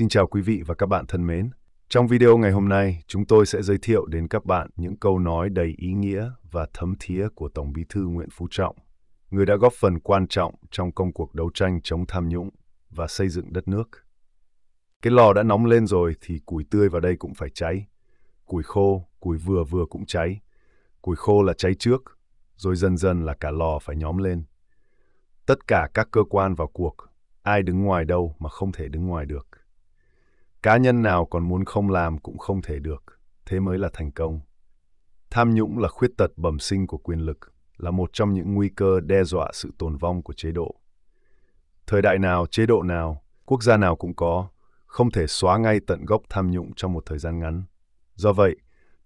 Xin chào quý vị và các bạn thân mến. Trong video ngày hôm nay, chúng tôi sẽ giới thiệu đến các bạn những câu nói đầy ý nghĩa và thấm thía của Tổng Bí thư Nguyễn Phú Trọng, người đã góp phần quan trọng trong công cuộc đấu tranh chống tham nhũng và xây dựng đất nước. Cái lò đã nóng lên rồi thì củi tươi vào đây cũng phải cháy. Củi khô, củi vừa vừa cũng cháy. Củi khô là cháy trước, rồi dần dần là cả lò phải nhóm lên. Tất cả các cơ quan vào cuộc, ai đứng ngoài đâu mà không thể đứng ngoài được cá nhân nào còn muốn không làm cũng không thể được thế mới là thành công tham nhũng là khuyết tật bẩm sinh của quyền lực là một trong những nguy cơ đe dọa sự tồn vong của chế độ thời đại nào chế độ nào quốc gia nào cũng có không thể xóa ngay tận gốc tham nhũng trong một thời gian ngắn do vậy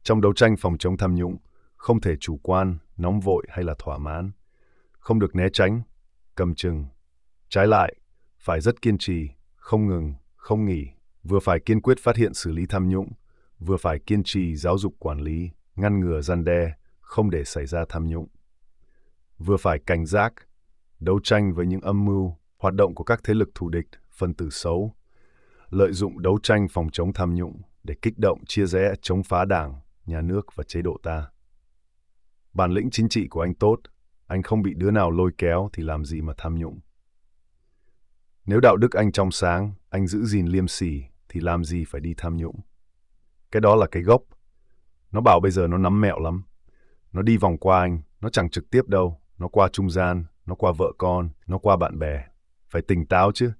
trong đấu tranh phòng chống tham nhũng không thể chủ quan nóng vội hay là thỏa mãn không được né tránh cầm chừng trái lại phải rất kiên trì không ngừng không nghỉ vừa phải kiên quyết phát hiện xử lý tham nhũng, vừa phải kiên trì giáo dục quản lý, ngăn ngừa gian đe, không để xảy ra tham nhũng. Vừa phải cảnh giác, đấu tranh với những âm mưu, hoạt động của các thế lực thù địch, phân tử xấu, lợi dụng đấu tranh phòng chống tham nhũng để kích động chia rẽ chống phá đảng, nhà nước và chế độ ta. Bản lĩnh chính trị của anh tốt, anh không bị đứa nào lôi kéo thì làm gì mà tham nhũng. Nếu đạo đức anh trong sáng, anh giữ gìn liêm sỉ, thì làm gì phải đi tham nhũng. Cái đó là cái gốc. Nó bảo bây giờ nó nắm mẹo lắm. Nó đi vòng qua anh, nó chẳng trực tiếp đâu. Nó qua trung gian, nó qua vợ con, nó qua bạn bè. Phải tỉnh táo chứ.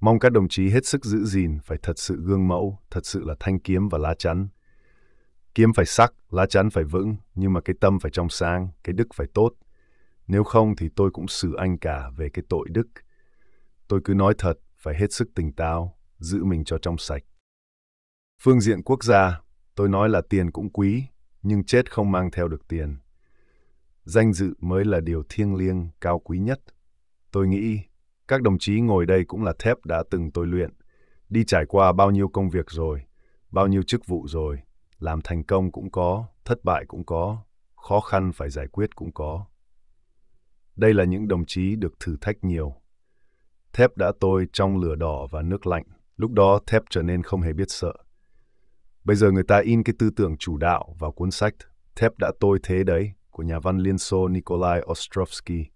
Mong các đồng chí hết sức giữ gìn, phải thật sự gương mẫu, thật sự là thanh kiếm và lá chắn. Kiếm phải sắc, lá chắn phải vững, nhưng mà cái tâm phải trong sáng, cái đức phải tốt. Nếu không thì tôi cũng xử anh cả về cái tội đức. Tôi cứ nói thật, phải hết sức tỉnh táo, giữ mình cho trong sạch. Phương diện quốc gia, tôi nói là tiền cũng quý, nhưng chết không mang theo được tiền. Danh dự mới là điều thiêng liêng, cao quý nhất. Tôi nghĩ các đồng chí ngồi đây cũng là thép đã từng tôi luyện, đi trải qua bao nhiêu công việc rồi, bao nhiêu chức vụ rồi, làm thành công cũng có, thất bại cũng có, khó khăn phải giải quyết cũng có. Đây là những đồng chí được thử thách nhiều. Thép đã tôi trong lửa đỏ và nước lạnh. Lúc đó thép trở nên không hề biết sợ. Bây giờ người ta in cái tư tưởng chủ đạo vào cuốn sách Thép đã tôi thế đấy của nhà văn Liên Xô Nikolai Ostrovsky.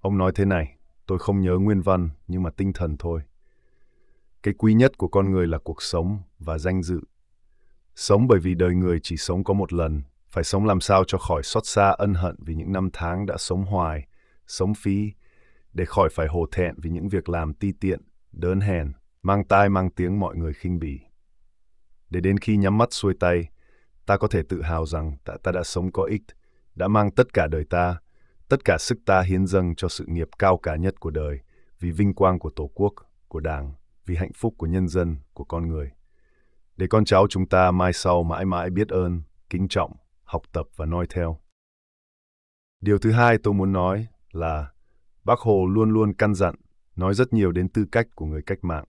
Ông nói thế này, tôi không nhớ nguyên văn nhưng mà tinh thần thôi. Cái quý nhất của con người là cuộc sống và danh dự. Sống bởi vì đời người chỉ sống có một lần, phải sống làm sao cho khỏi xót xa ân hận vì những năm tháng đã sống hoài, sống phí, để khỏi phải hồ thẹn vì những việc làm ti tiện, đớn hèn mang tai mang tiếng mọi người khinh bỉ. Để đến khi nhắm mắt xuôi tay, ta có thể tự hào rằng ta, ta đã sống có ích, đã mang tất cả đời ta, tất cả sức ta hiến dâng cho sự nghiệp cao cả nhất của đời, vì vinh quang của Tổ quốc, của Đảng, vì hạnh phúc của nhân dân, của con người. Để con cháu chúng ta mai sau mãi mãi biết ơn, kính trọng, học tập và noi theo. Điều thứ hai tôi muốn nói là Bác Hồ luôn luôn căn dặn, nói rất nhiều đến tư cách của người cách mạng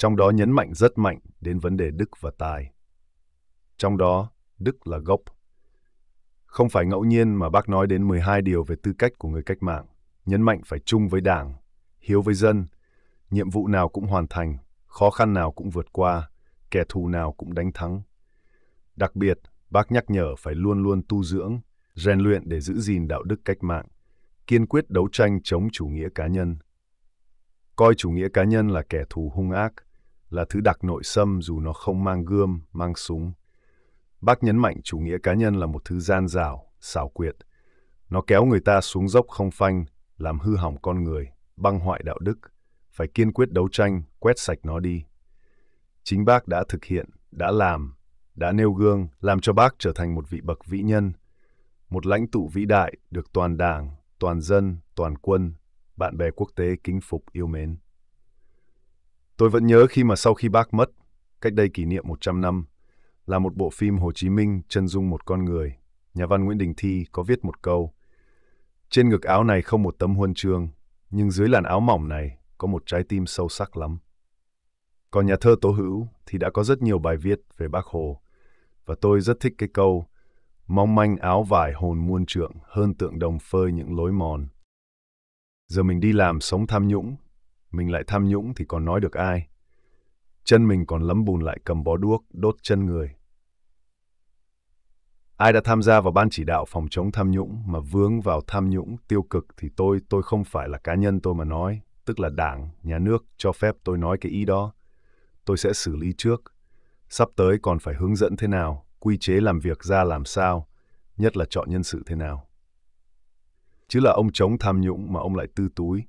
trong đó nhấn mạnh rất mạnh đến vấn đề đức và tài. Trong đó, đức là gốc. Không phải ngẫu nhiên mà bác nói đến 12 điều về tư cách của người cách mạng, nhấn mạnh phải chung với đảng, hiếu với dân, nhiệm vụ nào cũng hoàn thành, khó khăn nào cũng vượt qua, kẻ thù nào cũng đánh thắng. Đặc biệt, bác nhắc nhở phải luôn luôn tu dưỡng, rèn luyện để giữ gìn đạo đức cách mạng, kiên quyết đấu tranh chống chủ nghĩa cá nhân. Coi chủ nghĩa cá nhân là kẻ thù hung ác, là thứ đặc nội xâm dù nó không mang gươm, mang súng. Bác nhấn mạnh chủ nghĩa cá nhân là một thứ gian rào, xảo quyệt. Nó kéo người ta xuống dốc không phanh, làm hư hỏng con người, băng hoại đạo đức. Phải kiên quyết đấu tranh, quét sạch nó đi. Chính bác đã thực hiện, đã làm, đã nêu gương, làm cho bác trở thành một vị bậc vĩ nhân, một lãnh tụ vĩ đại được toàn đảng, toàn dân, toàn quân, bạn bè quốc tế kính phục yêu mến. Tôi vẫn nhớ khi mà sau khi bác mất, cách đây kỷ niệm 100 năm, là một bộ phim Hồ Chí Minh chân dung một con người, nhà văn Nguyễn Đình Thi có viết một câu. Trên ngực áo này không một tấm huân chương, nhưng dưới làn áo mỏng này có một trái tim sâu sắc lắm. Còn nhà thơ Tố Hữu thì đã có rất nhiều bài viết về bác Hồ, và tôi rất thích cái câu Mong manh áo vải hồn muôn trượng hơn tượng đồng phơi những lối mòn. Giờ mình đi làm sống tham nhũng mình lại tham nhũng thì còn nói được ai. Chân mình còn lấm bùn lại cầm bó đuốc, đốt chân người. Ai đã tham gia vào ban chỉ đạo phòng chống tham nhũng mà vướng vào tham nhũng tiêu cực thì tôi, tôi không phải là cá nhân tôi mà nói, tức là đảng, nhà nước cho phép tôi nói cái ý đó. Tôi sẽ xử lý trước. Sắp tới còn phải hướng dẫn thế nào, quy chế làm việc ra làm sao, nhất là chọn nhân sự thế nào. Chứ là ông chống tham nhũng mà ông lại tư túi,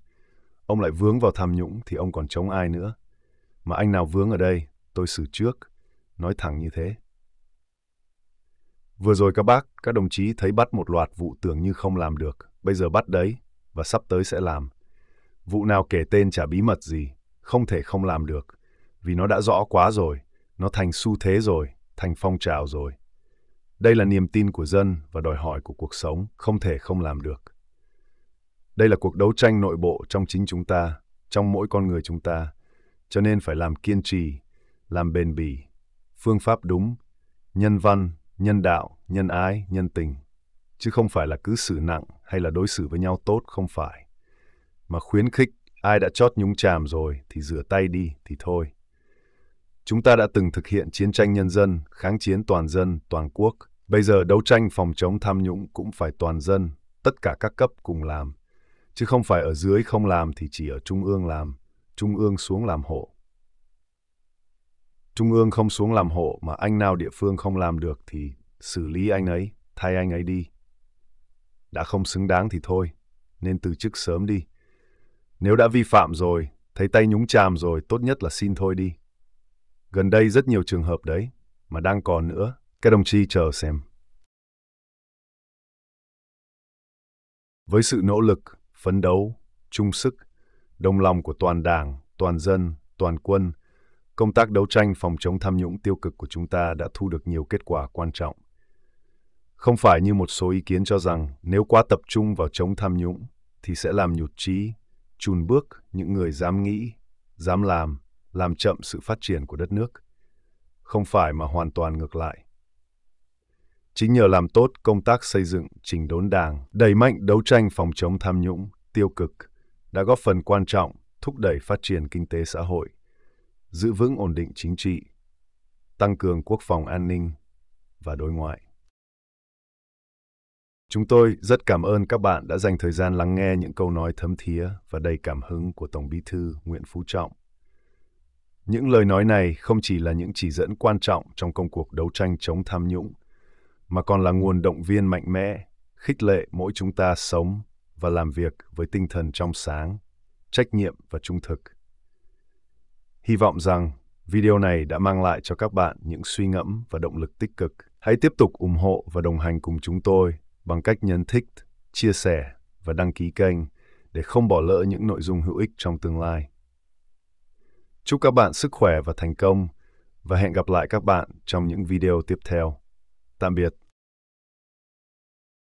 Ông lại vướng vào tham nhũng thì ông còn chống ai nữa. Mà anh nào vướng ở đây, tôi xử trước. Nói thẳng như thế. Vừa rồi các bác, các đồng chí thấy bắt một loạt vụ tưởng như không làm được. Bây giờ bắt đấy, và sắp tới sẽ làm. Vụ nào kể tên chả bí mật gì, không thể không làm được. Vì nó đã rõ quá rồi, nó thành xu thế rồi, thành phong trào rồi. Đây là niềm tin của dân và đòi hỏi của cuộc sống, không thể không làm được. Đây là cuộc đấu tranh nội bộ trong chính chúng ta, trong mỗi con người chúng ta. Cho nên phải làm kiên trì, làm bền bỉ, phương pháp đúng, nhân văn, nhân đạo, nhân ái, nhân tình. Chứ không phải là cứ xử nặng hay là đối xử với nhau tốt, không phải. Mà khuyến khích ai đã chót nhúng chàm rồi thì rửa tay đi thì thôi. Chúng ta đã từng thực hiện chiến tranh nhân dân, kháng chiến toàn dân, toàn quốc. Bây giờ đấu tranh phòng chống tham nhũng cũng phải toàn dân, tất cả các cấp cùng làm chứ không phải ở dưới không làm thì chỉ ở trung ương làm, trung ương xuống làm hộ. Trung ương không xuống làm hộ mà anh nào địa phương không làm được thì xử lý anh ấy, thay anh ấy đi. Đã không xứng đáng thì thôi, nên từ chức sớm đi. Nếu đã vi phạm rồi, thấy tay nhúng chàm rồi, tốt nhất là xin thôi đi. Gần đây rất nhiều trường hợp đấy, mà đang còn nữa. Các đồng chí chờ xem. Với sự nỗ lực, phấn đấu, chung sức, đồng lòng của toàn đảng, toàn dân, toàn quân, công tác đấu tranh phòng chống tham nhũng tiêu cực của chúng ta đã thu được nhiều kết quả quan trọng. Không phải như một số ý kiến cho rằng nếu quá tập trung vào chống tham nhũng thì sẽ làm nhụt trí, chùn bước những người dám nghĩ, dám làm, làm chậm sự phát triển của đất nước. Không phải mà hoàn toàn ngược lại. Chính nhờ làm tốt công tác xây dựng chỉnh đốn đảng, đẩy mạnh đấu tranh phòng chống tham nhũng, tiêu cực, đã góp phần quan trọng thúc đẩy phát triển kinh tế xã hội, giữ vững ổn định chính trị, tăng cường quốc phòng an ninh và đối ngoại. Chúng tôi rất cảm ơn các bạn đã dành thời gian lắng nghe những câu nói thấm thía và đầy cảm hứng của Tổng Bí thư Nguyễn Phú Trọng. Những lời nói này không chỉ là những chỉ dẫn quan trọng trong công cuộc đấu tranh chống tham nhũng mà còn là nguồn động viên mạnh mẽ, khích lệ mỗi chúng ta sống và làm việc với tinh thần trong sáng, trách nhiệm và trung thực. Hy vọng rằng video này đã mang lại cho các bạn những suy ngẫm và động lực tích cực. Hãy tiếp tục ủng hộ và đồng hành cùng chúng tôi bằng cách nhấn thích, chia sẻ và đăng ký kênh để không bỏ lỡ những nội dung hữu ích trong tương lai. Chúc các bạn sức khỏe và thành công và hẹn gặp lại các bạn trong những video tiếp theo. Tạm biệt.